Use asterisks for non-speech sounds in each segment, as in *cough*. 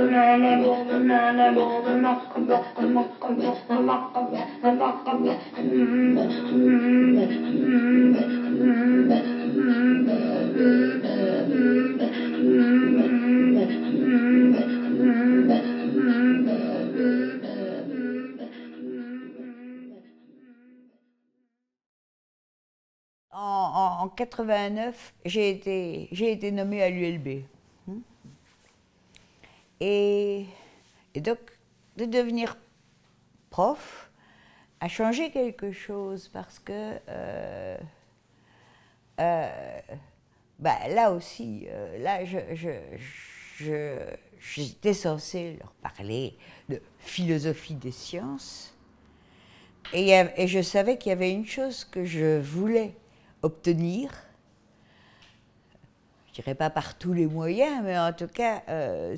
En, en, 89, j'ai été, été nommée à l'ULB. Hmm? Et, donc, de devenir prof a changé quelque chose parce que euh, euh bah, là aussi, euh, là, j'étais je, je, censée leur parler de philosophie des sciences. Et, et je savais qu'il y avait une chose que je voulais obtenir, je dirais pas par tous les moyens, mais en tout cas, euh,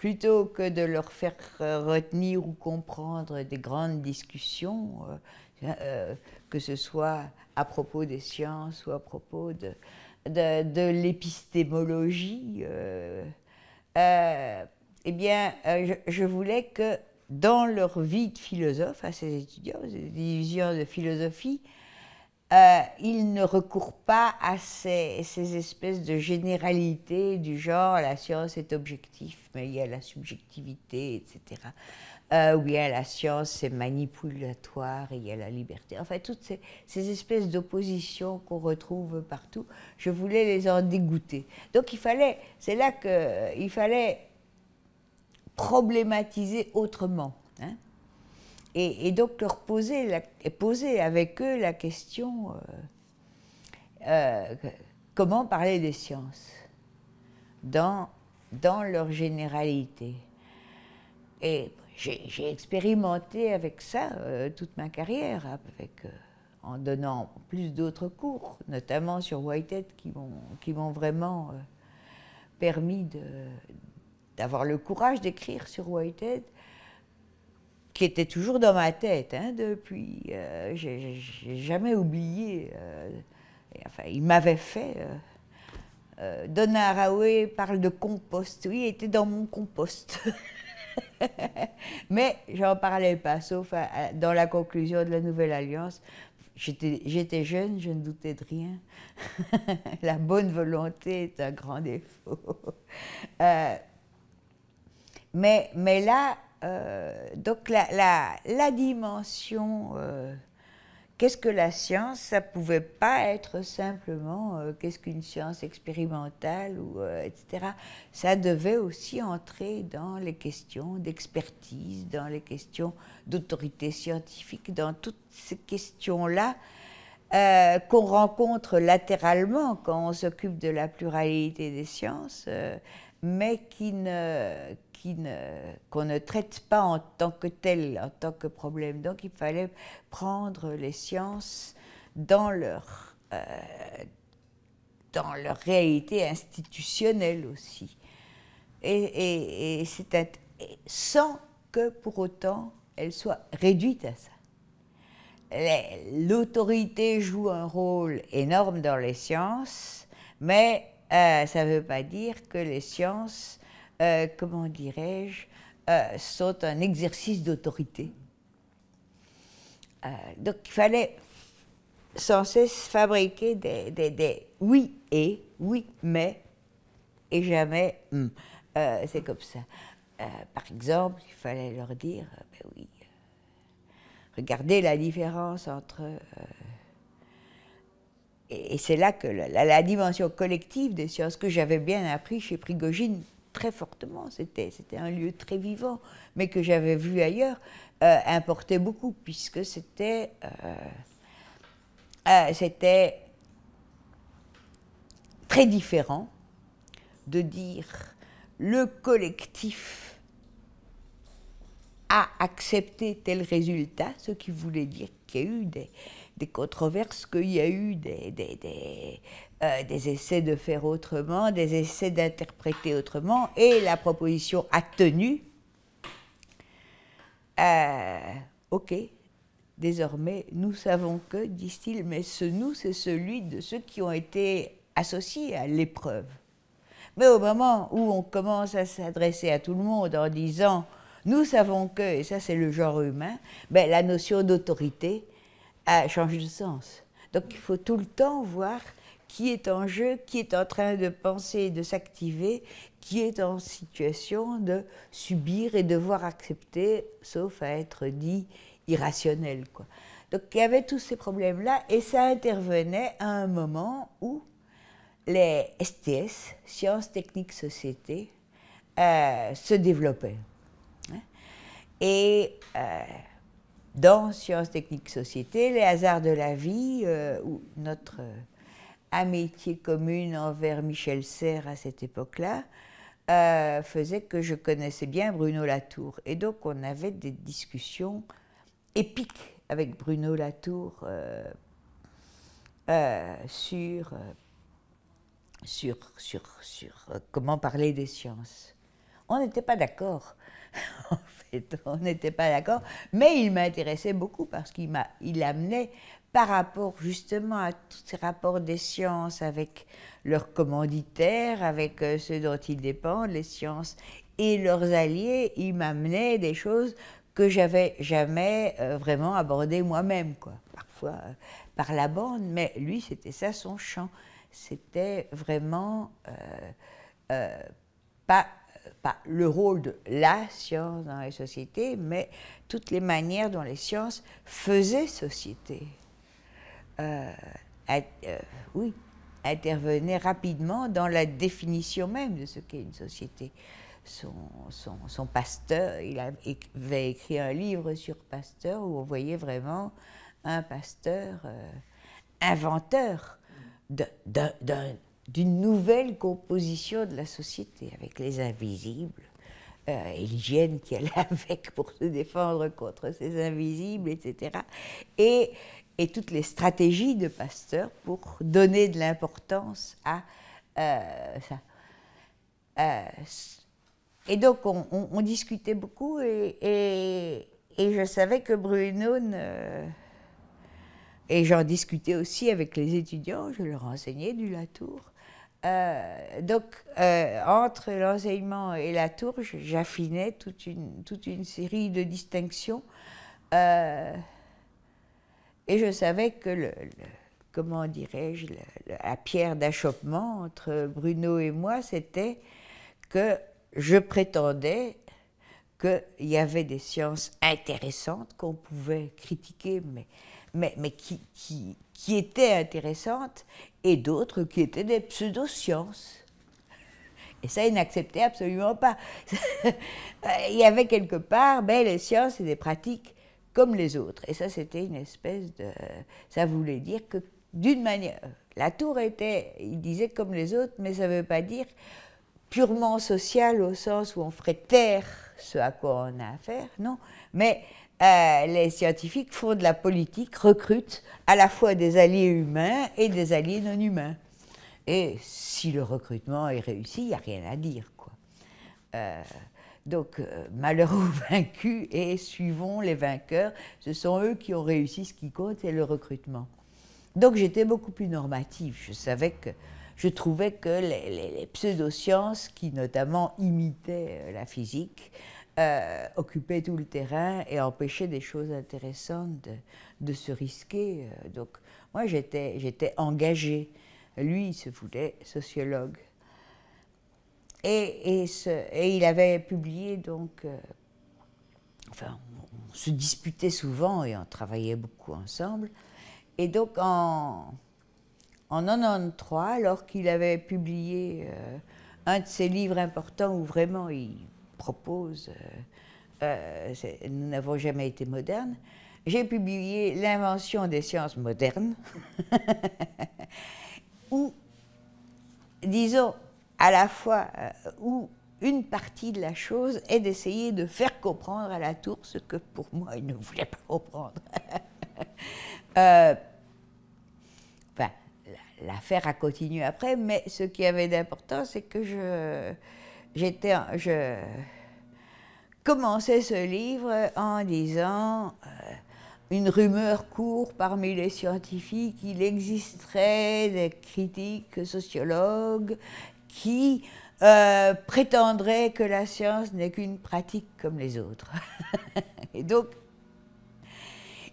plutôt que de leur faire euh, retenir ou comprendre des grandes discussions, euh, euh, que ce soit à propos des sciences ou à propos de, l'épistémologie, eh bien, je, voulais que dans leur vie de philosophe, à ces étudiants, étudiants de philosophie, il ne recourt pas à ces, espèces de généralités du genre la science est objective, mais il y a la subjectivité, etc. Euh, oui, la science, est manipulatoire, il y a la liberté. Enfin, toutes ces, espèces d'oppositions qu'on retrouve partout, je voulais les en dégoûter. Donc, il fallait, c'est là qu'il fallait problématiser autrement. Hein. Et, donc leur poser, poser avec eux la question euh, euh, comment parler des sciences dans, dans leur généralité. Et j'ai expérimenté avec ça euh, toute ma carrière, avec, euh, en donnant plus d'autres cours, notamment sur Whitehead, qui m'ont vraiment permis d'avoir le courage d'écrire sur Whitehead qui était toujours dans ma tête hein, depuis. j'ai jamais oublié enfin, il m'avait fait. Euh, euh Donna parle de compost. Oui, il était dans mon compost. *laughs* Mais j'en parlais pas, sauf dans la conclusion de la Nouvelle Alliance. J'étais jeune, je ne doutais de rien. *laughs* la bonne volonté est un grand défaut. *laughs* Euh, mais, mais là, euh, donc la, la, dimension qu'est-ce que la science Ça pouvait pas être simplement euh, qu'est-ce qu'une science expérimentale ou euh, etc. Ça devait aussi entrer dans les questions d'expertise, dans les questions d'autorité scientifique, dans toutes ces questions-là euh, qu'on rencontre latéralement quand on s'occupe de la pluralité des sciences mais qui ne, qui ne, qu'on ne traite pas en tant que tel, en tant que problème. Donc il fallait prendre les sciences dans leur, euh, dans leur réalité institutionnelle aussi. Et, et sans que pour autant elles soient réduites à ça. L'autorité joue un rôle énorme dans les sciences, mais euh, ça ne veut pas dire que les sciences, euh, comment dirais-je, euh, sont un exercice d'autorité. donc il fallait sans cesse fabriquer des, des, oui et, oui mais, et jamais hum. C'est comme ça. par exemple, il fallait leur dire, ben oui, regardez la différence entre et, c'est là que la, dimension collective des sciences que j'avais bien appris chez Prigogine très fortement, c'était un lieu très vivant, mais que j'avais vu ailleurs, euh, importait beaucoup, puisque c'était euh, euh, c'était très différent de dire le collectif a accepté tel résultat, ce qui voulait dire qu'il y a eu des, des controverses, qu'il y a eu des, euh, des, essais de faire autrement, des essais d'interpréter autrement, et la proposition a tenu. Euh, ok, désormais, nous savons que, disent-ils, mais ce nous, c'est celui de ceux qui ont été associés à l'épreuve. Mais au moment où on commence à s'adresser à tout le monde en disant nous savons que, et ça c'est le genre humain, ben, la notion d'autorité a de sens. Donc il faut tout le temps voir qui est en jeu, qui est en train de penser de s'activer, qui est en situation de subir et devoir accepter, sauf à être dit irrationnel. Donc il y avait tous ces problèmes-là et ça intervenait à un moment où les STS, sciences, techniques, société, euh, se développaient. Hein. Et euh, dans Sciences Techniques Société, les hasards de la vie, euh, ou notre euh, amitié commune envers Michel Serres à cette époque-là euh, faisait que je connaissais bien Bruno Latour. Et donc on avait des discussions épiques avec Bruno Latour sur, sur comment parler des sciences. On n'était pas d'accord *laughs* en fait, on n'était pas d'accord. Mais il m'intéressait beaucoup parce qu'il m'a, il amenait par rapport justement à tous ces rapports des sciences avec leurs commanditaires, avec euh, ceux dont ils dépendent, les sciences et leurs alliés, il m'amenait des choses que j'avais jamais euh, vraiment abordées moi-même, quoi. Parfois euh, par la bande, mais lui, c'était ça son champ. C'était vraiment pas pas le rôle de la science dans les sociétés, mais toutes les manières dont les sciences faisaient société. Euh, euh, oui, intervenaient rapidement dans la définition même de ce qu'est une société. Son, son, son, Pasteur, il avait écrit un livre sur Pasteur où on voyait vraiment un Pasteur euh, inventeur d'un d'une nouvelle composition de la société, avec les invisibles, euh, et l'hygiène qui allait *laughs* avec pour se défendre contre ces invisibles, etc. Et, toutes les stratégies de Pasteur pour donner de l'importance à euh, ça. Euh, et donc, on, discutait beaucoup et, je savais que Bruno Et j'en discutais aussi avec les étudiants, je leur enseignais du Latour. Euh, donc, euh, entre l'enseignement et la tour, j'affinais toute une, série de distinctions. Euh, et je savais que, le, comment dirais-je, la pierre d'achoppement entre Bruno et moi, c'était que je prétendais qu'il y avait des sciences intéressantes qu'on pouvait critiquer, mais mais, qui, qui, qui étaient intéressantes, et d'autres qui étaient des pseudo-sciences. Et ça, ils n'acceptaient absolument pas. *laughs* Il y avait quelque part ben, les sciences et des pratiques comme les autres. Et ça, c'était une espèce de... Ça voulait dire que, d'une manière, la tour était, il disait comme les autres, mais ça ne veut pas dire purement social au sens où on ferait taire ce à quoi on a affaire, non. Mais euh, les scientifiques font de la politique, recrutent à la fois des alliés humains et des alliés non humains. Et si le recrutement est réussi, il n'y a rien à dire. Quoi. Euh, donc, euh, malheureux vaincus et suivons les vainqueurs. Ce sont eux qui ont réussi ce qui compte, c'est le recrutement. Donc, j'étais beaucoup plus normative. Je savais que je trouvais que les, les pseudosciences, qui notamment imitaient la physique, euh, occupait tout le terrain et empêcher des choses intéressantes de, se risquer. Euh, donc moi j'étais engagée. Lui il se voulait sociologue. Et, il avait publié donc, euh, enfin on, se disputait souvent et on travaillait beaucoup ensemble. Et donc en, en 93, alors qu'il avait publié un de ses livres importants où vraiment il propose. Euh, euh, nous n'avons jamais été modernes. J'ai publié L'invention des sciences modernes, *laughs* où, disons, à la fois, euh, où une partie de la chose est d'essayer de faire comprendre à la tour ce que pour moi il ne voulait pas comprendre. *laughs* enfin, l'affaire a continué après, mais ce qui avait d'importance, c'est que je, j'étais, je commençais ce livre en disant euh, une rumeur court parmi les scientifiques, il existerait des critiques sociologues qui euh, prétendraient que la science n'est qu'une pratique comme les autres. *laughs* et donc,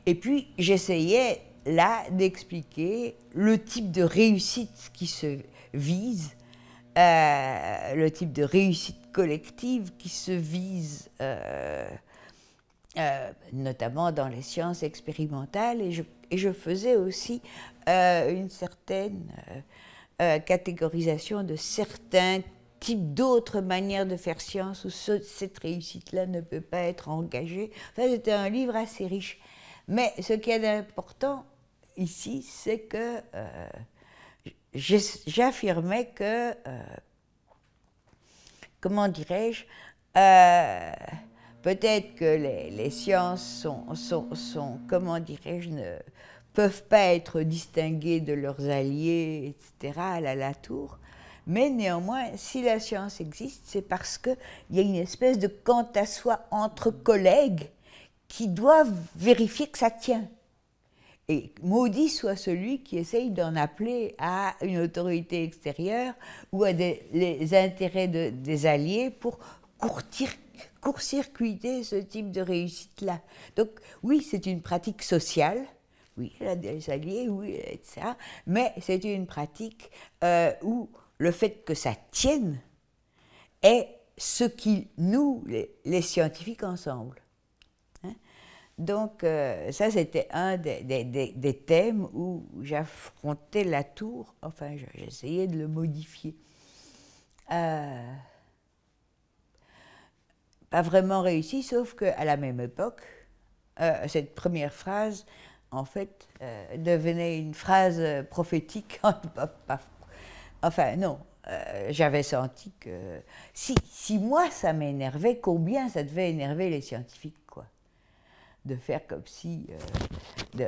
et puis j'essayais là d'expliquer le type de réussite qui se vise euh, le type de réussite collective qui se vise euh, euh, notamment dans les sciences expérimentales. Et je, faisais aussi une certaine catégorisation de certains types d'autres manières de faire science où cette réussite-là ne peut pas être engagée. Enfin, c'était un livre assez riche. Mais ce qui est important ici, c'est que j'affirmais que, euh, comment dirais-je, euh, peut-être que les, sciences sont, comment dirais-je, ne peuvent pas être distinguées de leurs alliés, etc., à la tour, Mais néanmoins, si la science existe, c'est parce qu'il y a une espèce de quant à soi entre collègues qui doivent vérifier que ça tient. Et maudit soit celui qui essaye d'en appeler à une autorité extérieure ou à des, les intérêts des alliés pour court-circuiter ce type de réussite-là. Donc oui, c'est une pratique sociale, oui, les a des alliés, oui, etc. Mais c'est une pratique euh, où le fait que ça tienne est ce qui nous, les scientifiques ensemble. Donc euh, ça, c'était un des, thèmes où j'affrontais la tour, enfin j'essayais de le modifier. Euh, pas vraiment réussi, sauf qu'à la même époque, euh, cette première phrase, en fait, devenait une phrase prophétique. *laughs* enfin non, j'avais senti que si moi ça m'énervait, combien ça devait énerver les scientifiques de faire comme si. Euh,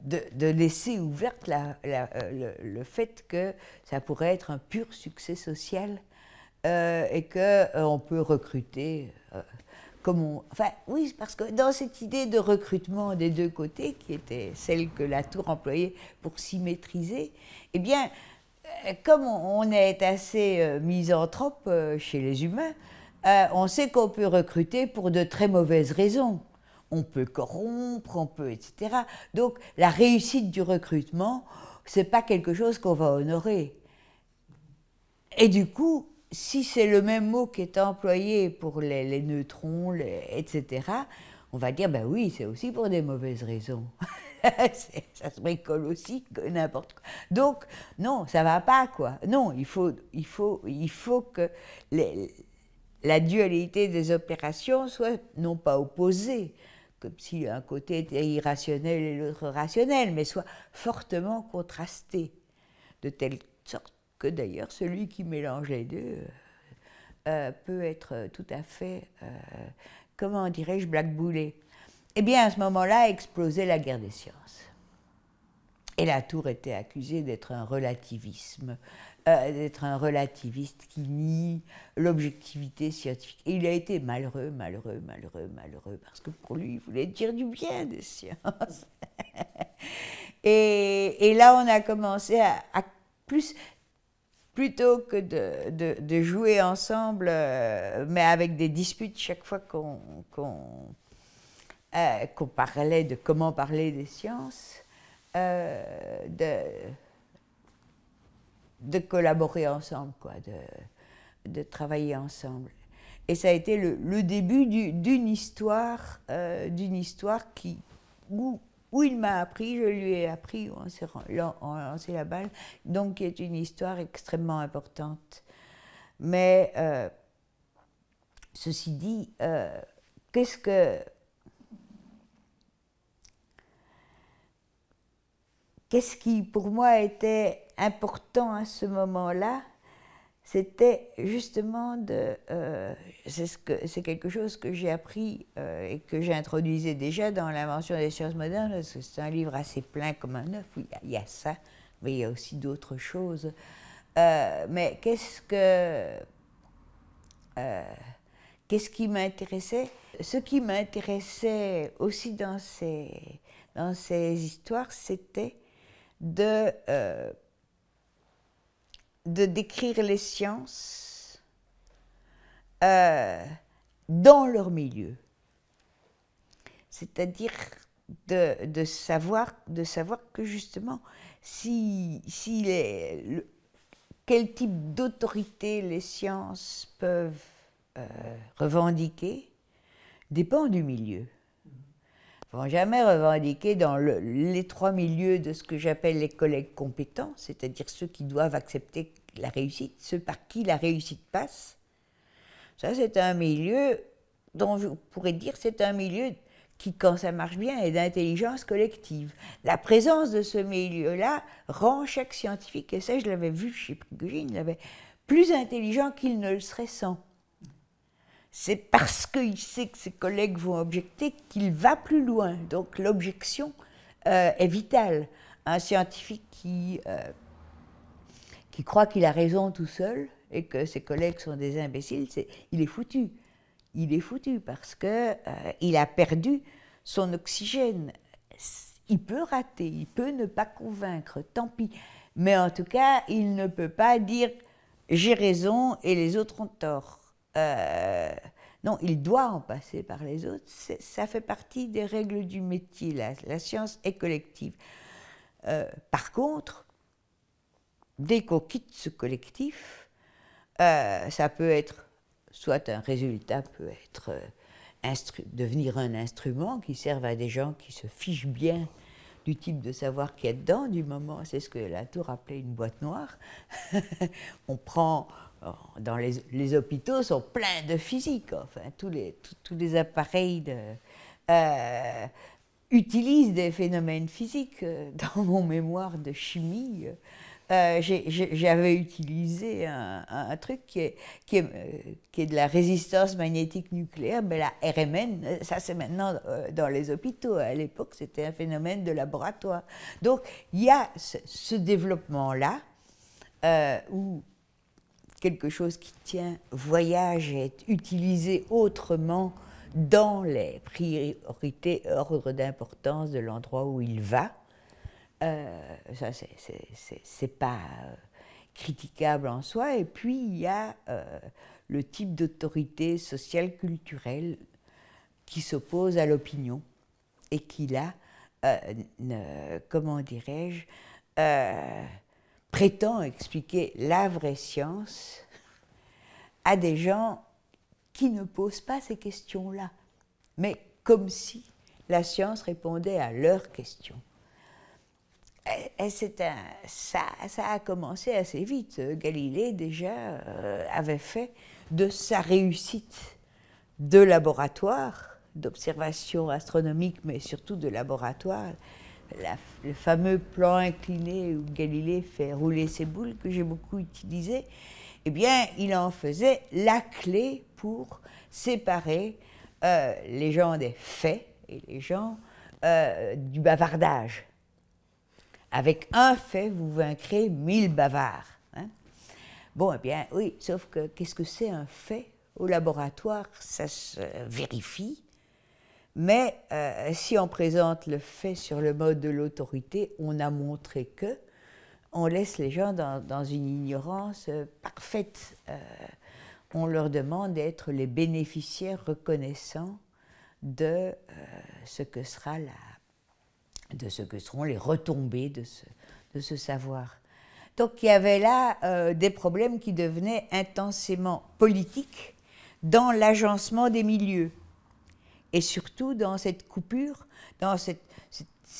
de, de, laisser ouverte la, euh, le, fait que ça pourrait être un pur succès social euh, et qu'on on peut recruter comme on... Enfin, oui, parce que dans cette idée de recrutement des deux côtés, qui était celle que la Tour employait pour s'y maîtriser, eh bien, comme on, on est assez misanthrope chez les humains, on sait qu'on peut recruter pour de très mauvaises raisons on peut corrompre, on peut, etc. Donc la réussite du recrutement, c'est pas quelque chose qu'on va honorer. Et du coup, si c'est le même mot qui est employé pour les, neutrons, etc., on va dire, ben oui, c'est aussi pour des mauvaises raisons. *laughs* ça se bricole aussi, que n'importe quoi. Donc, non, ça va pas, quoi. Non, il faut, il faut, que la dualité des opérations soit non pas opposée, comme si un côté était irrationnel et l'autre rationnel, mais soit fortement contrasté, de telle sorte que d'ailleurs celui qui mélange les deux euh, euh, peut être tout à fait, euh, comment dirais-je, blackboulé. Eh bien, à ce moment-là, explosait la guerre des sciences. Et la tour était accusée d'être un relativisme euh, d'être un relativiste qui nie l'objectivité scientifique. Et il a été malheureux, malheureux, malheureux, malheureux, parce que pour lui, il voulait dire du bien des sciences. *laughs* et, là, on a commencé à, plus, plutôt que de, jouer ensemble, euh, mais avec des disputes chaque fois qu'on euh, parlait de comment parler des sciences, de de collaborer ensemble, quoi, de, de travailler ensemble. Et ça a été le, début d'une histoire, euh, d'une histoire qui, où, où il m'a appris, je lui ai appris, on s'est lancé la balle, donc qui est une histoire extrêmement importante. Mais euh, ceci dit, euh, qu'est-ce que qu'est-ce qui pour moi était important à hein, ce moment-là, c'était justement de. Euh, c'est ce que, quelque chose que j'ai appris euh, et que j'introduisais déjà dans l'invention des sciences modernes, parce que c'est un livre assez plein comme un œuf, il y, a, ça, mais il y a aussi d'autres choses. Euh, mais qu'est-ce que. qu'est-ce qui m'intéressait Ce qui m'intéressait aussi dans ces, dans ces histoires, c'était de de décrire les sciences euh, dans leur milieu, c'est-à-dire de, savoir, de savoir que justement, si, si quel type d'autorité les sciences peuvent euh, revendiquer dépend du milieu vont jamais revendiquer dans les trois milieux de ce que j'appelle les collègues compétents, c'est-à-dire ceux qui doivent accepter la réussite, ceux par qui la réussite passe. Ça, c'est un milieu dont vous pourrais dire c'est un milieu qui, quand ça marche bien, est d'intelligence collective. La présence de ce milieu-là rend chaque scientifique, et ça je l'avais vu chez Prigogine, plus intelligent qu'il ne le serait sans c'est parce qu'il sait que ses collègues vont objecter qu'il va plus loin. Donc l'objection euh, est vitale. Un scientifique qui, euh, qui croit qu'il a raison tout seul et que ses collègues sont des imbéciles, il est foutu. Il est foutu parce qu'il euh, a perdu son oxygène. Il peut rater, il peut ne pas convaincre, tant pis. Mais en tout cas, il ne peut pas dire j'ai raison et les autres ont tort. Euh, non, il doit en passer par les autres. Ça fait partie des règles du métier. La, science est collective. Euh, par contre, dès qu'on quitte ce collectif, euh, ça peut être soit un résultat peut être devenir un instrument qui serve à des gens qui se fichent bien du type de savoir qu'il y a dedans, du moment, c'est ce que la Tour appelait une boîte noire. *laughs* on prend Oh, dans les, hôpitaux sont pleins de physique, enfin, hein. tous les, tous les appareils de, euh, utilisent des phénomènes physiques. Euh, *laughs* dans mon mémoire de chimie, euh, j'avais utilisé un, truc qui est, qui, est, qui est de la résistance magnétique nucléaire, mais la RMN, ça c'est maintenant dans les hôpitaux. À l'époque, c'était un phénomène de laboratoire. Donc, il y a ce, développement-là où quelque chose qui tient voyage et est utilisé autrement dans les priorités, ordre d'importance de l'endroit où il va. Euh, ça, c'est pas euh, critiquable en soi. Et puis, il y a euh, le type d'autorité sociale, culturelle qui s'oppose à l'opinion et qui, là, euh, comment dirais-je, prétend expliquer la vraie science à des gens qui ne posent pas ces questions-là, mais comme si la science répondait à leurs questions. Et ça, ça, a commencé assez vite. Galilée déjà euh, avait fait de sa réussite de laboratoire, d'observation astronomique, mais surtout de laboratoire, le fameux plan incliné où Galilée fait rouler ses boules, que j'ai beaucoup utilisé, eh bien, il en faisait la clé pour séparer euh, les gens des faits et les gens euh, du bavardage. Avec un fait, vous vaincrez mille bavards. Hein. Bon, eh bien, oui, sauf que qu'est-ce que c'est un fait Au laboratoire, ça se vérifie. Mais euh, si on présente le fait sur le mode de l'autorité, on a montré que on laisse les gens dans, une ignorance euh, parfaite. Euh, on leur demande d'être les bénéficiaires reconnaissants de ce que sera la, de ce que seront les retombées de ce, de ce savoir. Donc il y avait là des problèmes qui devenaient intensément politiques dans l'agencement des milieux et surtout dans cette coupure, dans cette,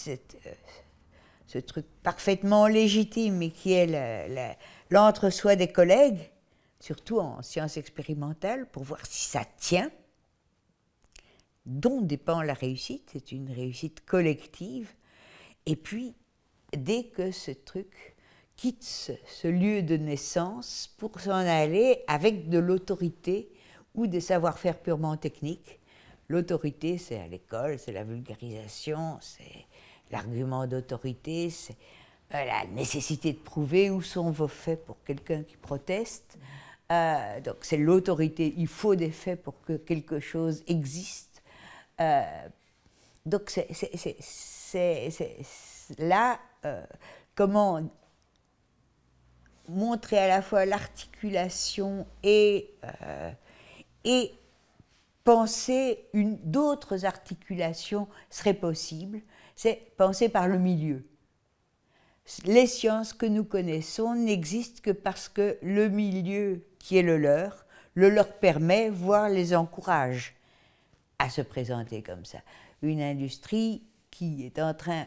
euh, ce truc parfaitement légitime et qui est l'entre-soi des collègues, surtout en sciences expérimentales, pour voir si ça tient, dont dépend la réussite, c'est une réussite collective, et puis dès que ce truc quitte ce lieu de naissance pour s'en aller avec de l'autorité ou des savoir-faire purement techniques, L'autorité, c'est à l'école, c'est la vulgarisation, c'est l'argument d'autorité, c'est euh, la nécessité de prouver où sont vos faits pour quelqu'un qui proteste. Euh, donc c'est l'autorité, il faut des faits pour que quelque chose existe. Euh, donc c'est là comment montrer à la fois l'articulation et, et penser une d'autres articulations serait possible, c'est penser par le milieu. Les sciences que nous connaissons n'existent que parce que le milieu qui est le leur le leur permet, voire les encourage à se présenter comme ça. Une industrie qui est en train,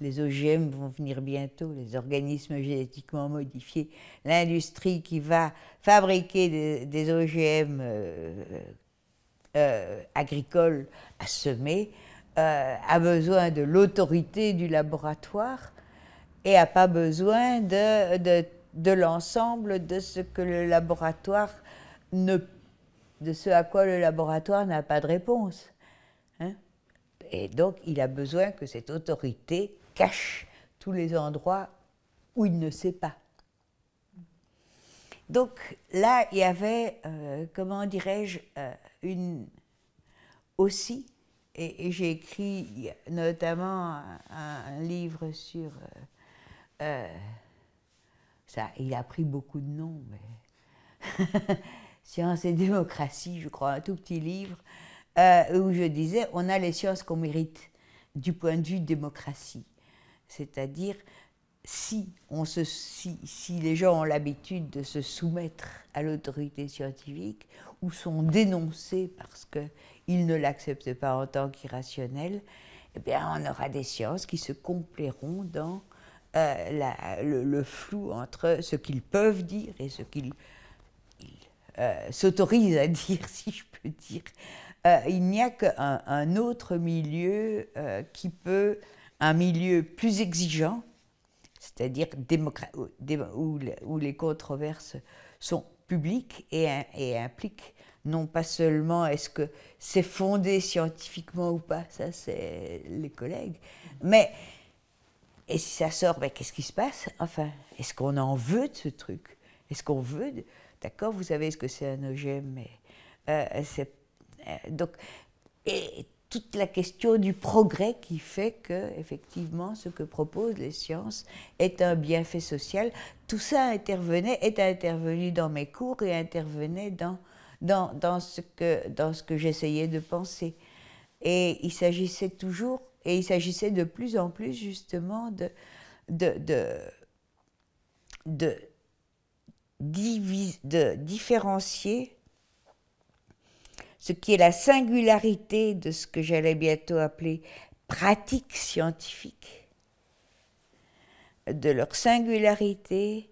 les OGM vont venir bientôt, les organismes génétiquement modifiés, l'industrie qui va fabriquer des, OGM euh, euh, agricole à semer euh, a besoin de l'autorité du laboratoire et n'a pas besoin de, de, l'ensemble de ce que le laboratoire ne de ce à quoi le laboratoire n'a pas de réponse. Hein. et donc il a besoin que cette autorité cache tous les endroits où il ne sait pas. Donc là, il y avait, euh, comment dirais-je, une aussi, et, j'ai écrit notamment un, livre sur... Euh, euh, ça, il a pris beaucoup de noms, mais... *laughs* Science et démocratie, je crois, un tout petit livre, euh, où je disais, on a les sciences qu'on mérite du point de vue démocratie. C'est-à-dire, si, si, les gens ont l'habitude de se soumettre à l'autorité scientifique ou sont dénoncés parce qu'ils ne l'acceptent pas en tant qu'irrationnel, eh bien on aura des sciences qui se complairont dans euh, le, flou entre ce qu'ils peuvent dire et ce qu'ils euh, s'autorisent à dire, *laughs* si je peux dire. Euh, il n'y a qu'un autre milieu qui peut, un milieu plus exigeant, c'est-à-dire où, où, les controverses sont publiques et, et impliquent non pas seulement est-ce que c'est fondé scientifiquement ou pas, ça c'est les collègues, mais et si ça sort, mais ben, qu'est-ce qui se passe Enfin, est-ce qu'on en veut de ce truc Est-ce qu'on veut D'accord, vous savez ce que c'est un OGM, mais euh, euh, donc, et toute la question du progrès qui fait que, effectivement, ce que proposent les sciences est un bienfait social. Tout ça intervenait, est intervenu dans mes cours et intervenait dans, dans, dans ce que, dans ce que j'essayais de penser. Et il s'agissait toujours, et il s'agissait de plus en plus, justement, de, de, de, de, de différencier ce qui est la singularité de ce que j'allais bientôt appeler pratique scientifique, de leur singularité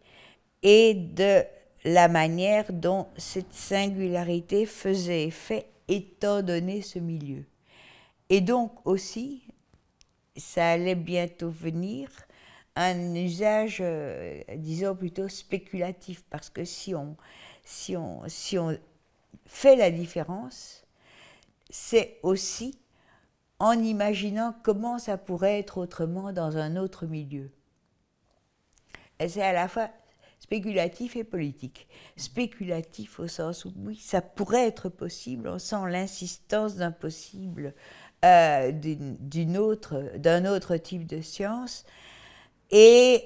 et de la manière dont cette singularité faisait effet étant donné ce milieu. Et donc aussi, ça allait bientôt venir un usage, euh, disons plutôt spéculatif, parce que si on, si on, si on fait la différence, c'est aussi en imaginant comment ça pourrait être autrement dans un autre milieu. Et c'est à la fois spéculatif et politique. Spéculatif au sens où, oui, ça pourrait être possible, on sent l'insistance d'un possible, euh, d'un autre, autre type de science. Et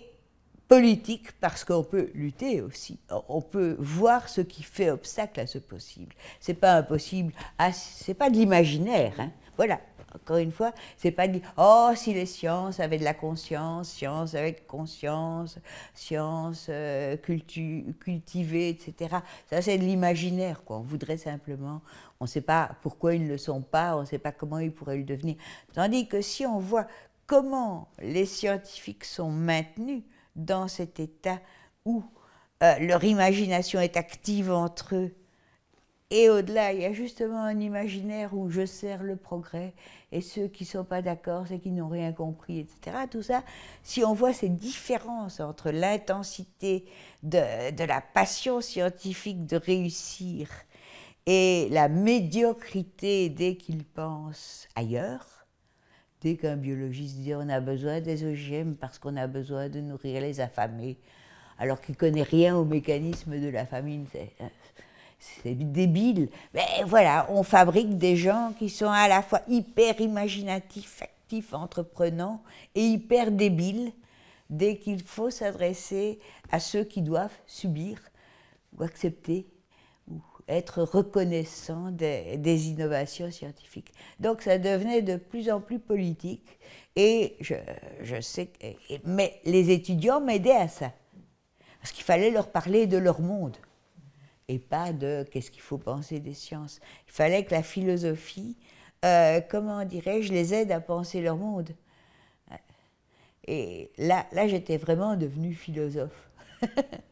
politique parce qu'on peut lutter aussi, on peut voir ce qui fait obstacle à ce possible. C'est pas impossible, c'est pas de l'imaginaire. Hein. Voilà, encore une fois, c'est pas de oh si les sciences avaient de la conscience, science avec conscience, science euh, cultivées, cultivée, etc. Ça c'est de l'imaginaire quoi. On voudrait simplement, on ne sait pas pourquoi ils ne le sont pas, on ne sait pas comment ils pourraient le devenir. Tandis que si on voit comment les scientifiques sont maintenus dans cet état où euh, leur imagination est active entre eux. Et au-delà, il y a justement un imaginaire où je sers le progrès et ceux qui ne sont pas d'accord, ceux qui n'ont rien compris, etc. Tout ça, si on voit cette différence entre l'intensité de, la passion scientifique de réussir et la médiocrité dès qu'ils pensent ailleurs, dès qu'un biologiste dit on a besoin des OGM parce qu'on a besoin de nourrir les affamés, alors qu'il connaît rien au mécanisme de la famine, euh, c'est débile. Mais voilà, on fabrique des gens qui sont à la fois hyper imaginatifs, actifs, entreprenants et hyper débiles dès qu'il faut s'adresser à ceux qui doivent subir ou accepter être reconnaissant des, innovations scientifiques. Donc ça devenait de plus en plus politique et je, je sais que, mais les étudiants m'aidaient à ça parce qu'il fallait leur parler de leur monde et pas de qu'est-ce qu'il faut penser des sciences. Il fallait que la philosophie, euh, comment dirais-je, les aide à penser leur monde. Et là, là j'étais vraiment devenue philosophe. *laughs*